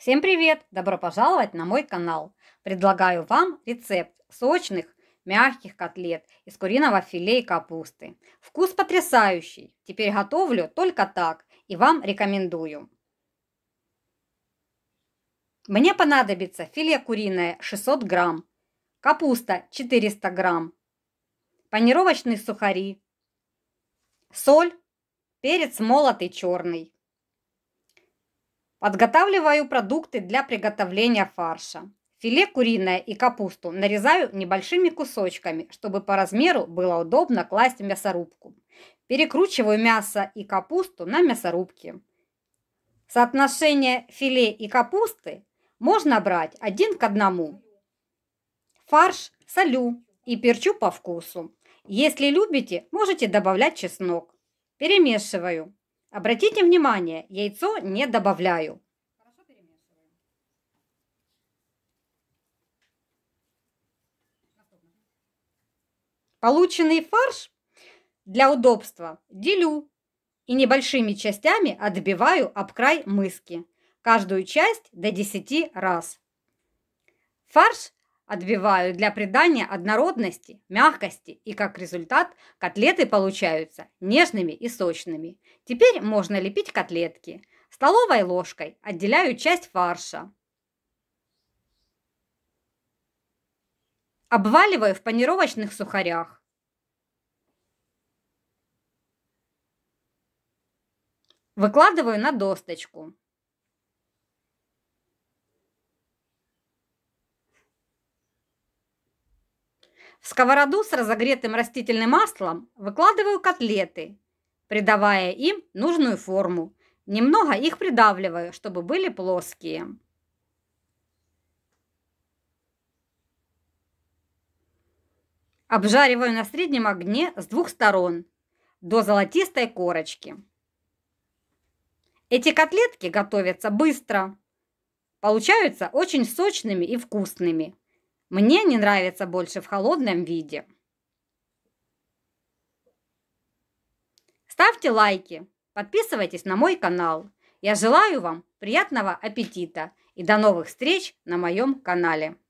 Всем привет! Добро пожаловать на мой канал. Предлагаю вам рецепт сочных, мягких котлет из куриного филе и капусты. Вкус потрясающий. Теперь готовлю только так и вам рекомендую. Мне понадобится филе куриное 600 грамм, капуста 400 грамм, панировочные сухари, соль, перец молотый черный, Подготавливаю продукты для приготовления фарша. Филе куриное и капусту нарезаю небольшими кусочками, чтобы по размеру было удобно класть в мясорубку. Перекручиваю мясо и капусту на мясорубке. Соотношение филе и капусты можно брать один к одному. Фарш солю и перчу по вкусу. Если любите, можете добавлять чеснок. Перемешиваю. Обратите внимание, яйцо не добавляю. Полученный фарш для удобства делю и небольшими частями отбиваю об край мыски, каждую часть до 10 раз. Фарш Отбиваю для придания однородности, мягкости и, как результат, котлеты получаются нежными и сочными. Теперь можно лепить котлетки. Столовой ложкой отделяю часть фарша. Обваливаю в панировочных сухарях. Выкладываю на досточку. В сковороду с разогретым растительным маслом выкладываю котлеты, придавая им нужную форму. Немного их придавливаю, чтобы были плоские. Обжариваю на среднем огне с двух сторон до золотистой корочки. Эти котлетки готовятся быстро. Получаются очень сочными и вкусными. Мне не нравится больше в холодном виде. Ставьте лайки, подписывайтесь на мой канал. Я желаю вам приятного аппетита и до новых встреч на моем канале.